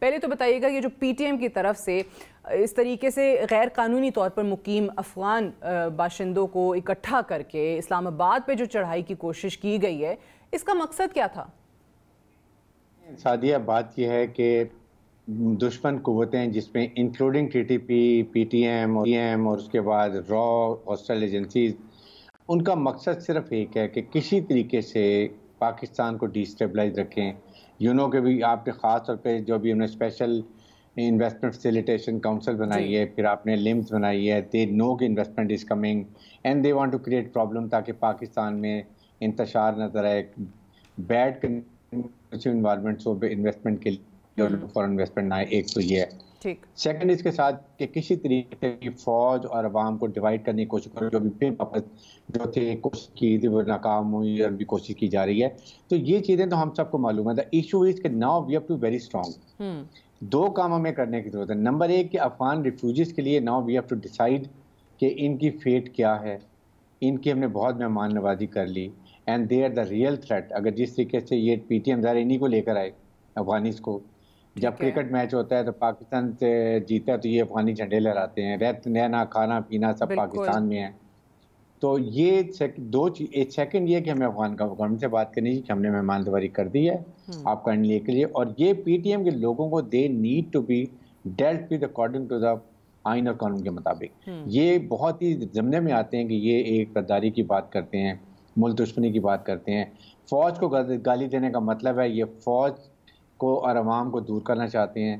पहले तो बताइएगा ये जो पीटीएम की तरफ से इस तरीके से गैर कानूनी तौर पर मुकीम अफगान बाशिंदों को इकट्ठा करके इस्लामाबाद पे जो चढ़ाई की कोशिश की गई है इसका मकसद क्या था सादिया बात यह है कि दुश्मन कुतें जिसमें including T T P P T M और एम और उसके बाद रॉ हॉस्टल एजेंसी उनका मकसद सिर्फ एक है कि किसी तरीके से पाकिस्तान को डिस्टेबलाइज रखें यूनो के भी आपके ख़ास तौर पर जो भी हमने स्पेशल इन्वेस्टमेंट फैसिलिटेशन काउंसिल बनाई है फिर आपने लिम्स बनाई है दे नो कि investment is coming and they want to create problem ताकि पाकिस्तान में इंतशार नजर आए बैड इन्वायरमेंट्स हो इन्वेस्टमेंट के लिए योर लुक इन्वेस्टमेंट ना एक तो ये है सेकंड इसके साथ कि किसी तरीके की फौज और अवाम को डिवाइड करने की कोशिश करो जो भी फिर वापस जो थे कोशिश की वो नाकाम हुई और भी कोशिश की जा रही है तो ये चीज़ें तो हम सबको मालूम है द इशू इज के now we have to very strong दो काम हमें करने की जरूरत है नंबर एक कि अफगान रिफ्यूजीज के लिए now we have to decide कि इनकी फेट क्या है इनकी हमने बहुत मेहमान नवाजी कर ली and they are the real threat अगर जिस तरीके से ये पी टी एम इन्हीं को लेकर आए अफगानिस को जब क्रिकेट मैच होता है तो पाकिस्तान से जीता तो ये अफगानी झंडे लहराते हैं रहत रहना खाना पीना सब पाकिस्तान में है तो ये सेक, दो एक सेकंड ये कि हमें अफगान गवर्नमेंट से बात करनी चाहिए कि हमने मेहमान दवारी कर दी है हम्म। आप करने के लिए और ये पीटीएम के लोगों को they need to be dealt with according to the आइन और कानून के मुताबिक हम्म। ये बहुत ही जमने में आते हैं कि ये एक गद्दारी की बात करते हैं मुल दुश्मनी की बात करते हैं फौज को गाली देने का मतलब है ये फौज को और आवाम को दूर करना चाहते हैं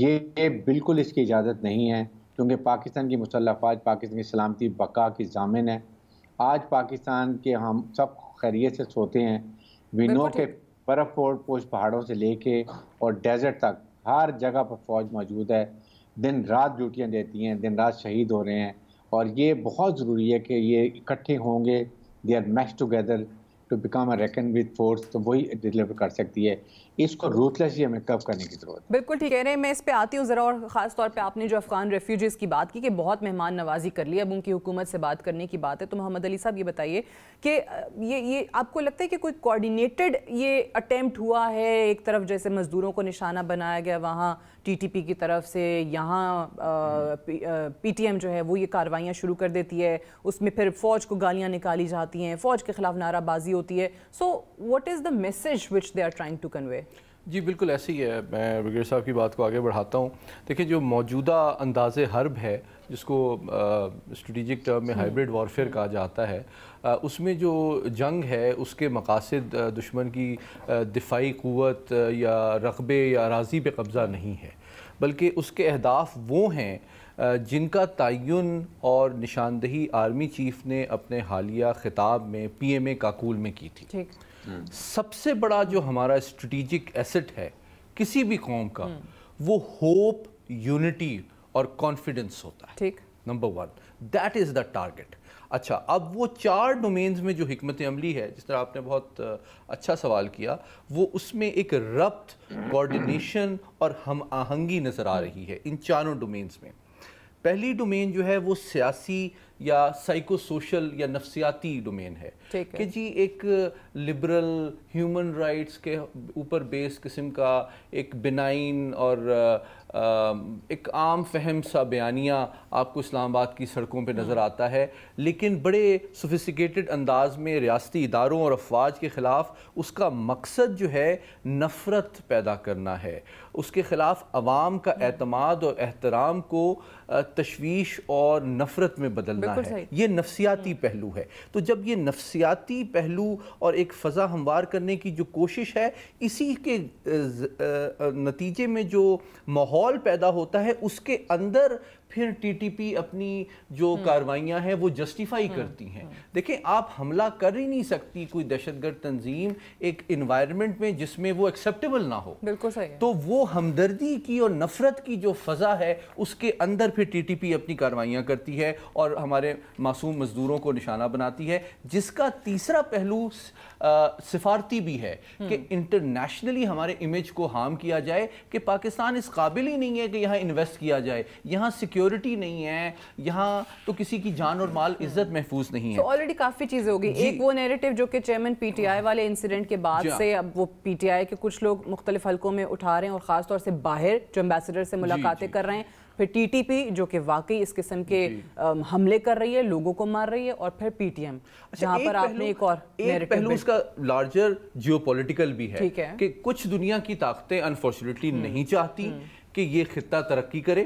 ये बिल्कुल इसकी इजाज़त नहीं है क्योंकि पाकिस्तान की मुसल पाकिस्तान की सलामती बका की जामिन है आज पाकिस्तान के हम सब खैरियत से सोते हैं विनो के बर्फ़ और पोष पहाड़ों से लेके और डेजर्ट तक हर जगह पर फौज मौजूद है दिन रात ड्यूटियाँ देती हैं दिन रात शहीद हो रहे हैं और ये बहुत ज़रूरी है कि ये इकट्ठे होंगे they are match together to become a reckon with force तो वही डिलीवर कर सकती है इसको रूथलेस ही हमें कब करने की जरूरत है बिल्कुल ठीक है रहे मैं इस पे आती हूँ ज़रा और ख़ास तौर पे आपने जो अफ़गान रेफ्यूजीज़ की बात की कि बहुत मेहमान नवाजी कर ली अब उनकी हुकूमत से बात करने की बात है तो मोहम्मद अली साहब ये बताइए कि ये ये आपको लगता है कि कोई कोऑर्डिनेटेड ये अटैम्प्ट हुआ है एक तरफ जैसे मज़दूरों को निशाना बनाया गया वहाँ टीटीपी की तरफ से यहाँ पीटीएम जो है वो ये कार्रवाइयाँ शुरू कर देती है उसमें फिर फ़ौज को गालियाँ निकाली जाती हैं फ़ौज के ख़िलाफ़ नाराबाजी होती है so what is the message which they are trying to convey जी बिल्कुल ऐसी है मैं ब्रिगेड साहब की बात को आगे बढ़ाता हूँ देखिए जो मौजूदा अंदाज हर्ब है जिसको स्ट्रेटिजिक टर्म में हाइब्रिड हम्म। वॉरफेयर कहा जाता है आ, उसमें जो जंग है उसके मकासद दुश्मन की दिफाई क़वत या रकबे या अराजी पे कब्ज़ा नहीं है बल्कि उसके अहदाफ वो हैं जिनका तयन और निशानदही आर्मी चीफ ने अपने हालिया ख़िताब में पी एम ए काकूल में की थी ठीक हम्म। सबसे बड़ा जो हमारा स्ट्रेटिजिक एसेट है किसी भी कौम का हम्म। वो होप यूनिटी और कॉन्फिडेंस होता है ठीक number one that is the target अच्छा अब वो चार डोमेन्स में जो हमत अमली है जिस तरह आपने बहुत अच्छा सवाल किया वो उसमें एक रब्त कोऑर्डिनेशन और हम आहंगी नज़र आ रही है इन चारों डोमेन्स में पहली डोमेन जो है वो सियासी या साइको सोशल या नफसियाती डोमेन है कि जी एक लिबरल ह्यूमन राइट्स के ऊपर बेस किस्म का एक बिनाइन और एक आम फहम सा बयानिया आपको इस्लामाबाद की सड़कों पे नज़र हम्म। आता है लेकिन बड़े सोफिसिकेटेड अंदाज में रियासती इदारों और अफवाज के ख़िलाफ़ उसका मकसद जो है नफ़रत पैदा करना है उसके ख़िलाफ़ आवाम का अतमाद हम्म। और एहतराम को तशवीश और नफ़रत में बदलना होता है ये नफसियाती हम्म। पहलू है तो जब ये नफसियाती पहलू और एक फ़ज़ा हमवार करने की जो कोशिश है इसी के नतीजे में जो माहौल पैदा होता है उसके अंदर फिर टीटीपी अपनी जो हम्म। कार्रवाइयाँ हैं वो जस्टिफाई हम्म। करती हैं हम्म। देखें आप हमला कर ही नहीं सकती कोई दहशतगर्द तंजीम एक इन्वायरमेंट में जिसमें वो एक्सेप्टेबल ना हो बिल्कुल सही तो वो हमदर्दी की और नफरत की जो फ़ज़ा है उसके अंदर फिर टीटीपी अपनी कार्रवाइयाँ करती है और हमारे मासूम मजदूरों को निशाना बनाती है जिसका तीसरा पहलू सिफारती भी है कि इंटरनेशनली हमारे इमेज को हार्म किया जाए कि पाकिस्तान इस काबिल ही नहीं है कि यहाँ इन्वेस्ट किया जाए यहाँ सिक्योर सिक्योरिटी नहीं है यहाँ तो किसी की जान और माल इज्जत महफूज नहीं है ऑलरेडी so काफी चीजें होगी एक वो नेरेटिव जो कि चेयरमैन पीटीआई वाले इंसिडेंट के बाद हाँ। से अब वो पीटीआई के कुछ लोग मुख्तलिफ हल्कों में उठा रहे हैं और खासतौर से बाहर जो एम्बेसडर से मुलाकातें कर रहे हैं फिर टीटीपी जो कि वाकई इस किस्म के हमले कर रही है लोगों को मार रही है और फिर पीटीएम अच्छा, जहां पर आपने एक और एक पहलू उसका लार्जर जियोपॉलिटिकल भी है, ठीक है कि कुछ दुनिया की ताकतें अनफॉर्चुनेटली हम्म। नहीं चाहती हम्म। कि ये खत्ता तरक्की करे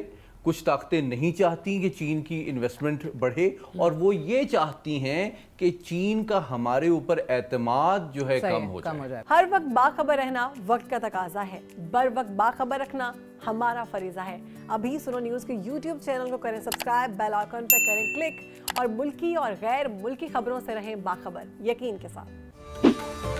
कुछ ताकतें नहीं चाहती कि चीन की इन्वेस्टमेंट बढ़े और वो ये चाहती हैं कि चीन का हमारे ऊपर एतमाद जो है कम हो, कम हो जाए हर वक्त बाखबर रहना वक्त का तकाजा है बर वक्त बाखबर रखना हमारा फरीजा है अभी सुनो न्यूज़ के यूट्यूब चैनल को करें सब्सक्राइब बेल आइकन पर करें क्लिक और मुल्की और गैर मुल्की खबरों से रहें बाखबर यकीन के साथ